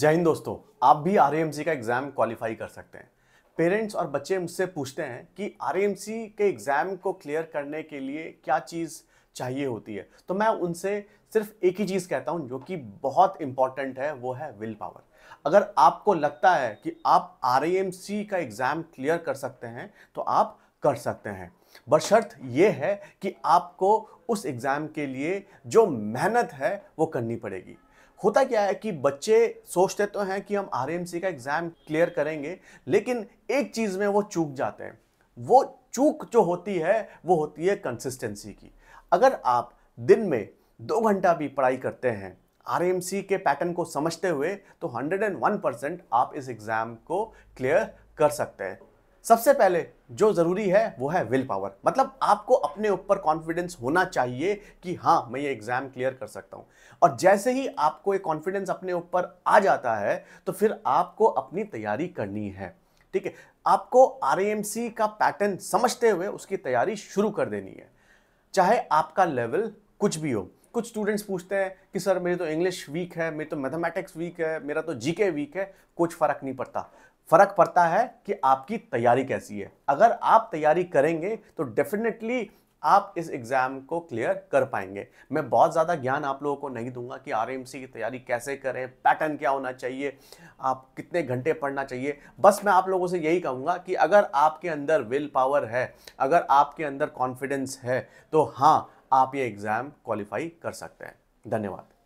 जय हिंद दोस्तों आप भी आर का एग्ज़ाम क्वालिफाई कर सकते हैं पेरेंट्स और बच्चे मुझसे पूछते हैं कि आर के एग्ज़ाम को क्लियर करने के लिए क्या चीज़ चाहिए होती है तो मैं उनसे सिर्फ एक ही चीज़ कहता हूँ जो कि बहुत इंपॉर्टेंट है वो है विल पावर अगर आपको लगता है कि आप आर का एग्ज़ाम क्लियर कर सकते हैं तो आप कर सकते हैं बशर्त ये है कि आपको उस एग्ज़ाम के लिए जो मेहनत है वो करनी पड़ेगी होता क्या है कि बच्चे सोचते तो हैं कि हम आर का एग्ज़ाम क्लियर करेंगे लेकिन एक चीज़ में वो चूक जाते हैं वो चूक जो होती है वो होती है कंसिस्टेंसी की अगर आप दिन में दो घंटा भी पढ़ाई करते हैं आर के पैटर्न को समझते हुए तो 101 परसेंट आप इस एग्ज़ाम को क्लियर कर सकते हैं सबसे पहले जो ज़रूरी है वो है विल पावर मतलब आपको अपने ऊपर कॉन्फिडेंस होना चाहिए कि हाँ मैं ये एग्ज़ाम क्लियर कर सकता हूं और जैसे ही आपको ये कॉन्फिडेंस अपने ऊपर आ जाता है तो फिर आपको अपनी तैयारी करनी है ठीक है आपको आर का पैटर्न समझते हुए उसकी तैयारी शुरू कर देनी है चाहे आपका लेवल कुछ भी हो कुछ स्टूडेंट्स पूछते हैं कि सर मेरी तो इंग्लिश वीक है मेरी तो मैथमेटिक्स वीक है मेरा तो जीके वीक है कुछ फ़र्क नहीं पड़ता फ़र्क पड़ता है कि आपकी तैयारी कैसी है अगर आप तैयारी करेंगे तो डेफिनेटली आप इस एग्ज़ाम को क्लियर कर पाएंगे मैं बहुत ज़्यादा ज्ञान आप लोगों को नहीं दूंगा कि आर की तैयारी कैसे करें पैटर्न क्या होना चाहिए आप कितने घंटे पढ़ना चाहिए बस मैं आप लोगों से यही कहूँगा कि अगर आपके अंदर विल पावर है अगर आपके अंदर कॉन्फिडेंस है तो हाँ आप ये एग्ज़ाम क्वालिफाई कर सकते हैं धन्यवाद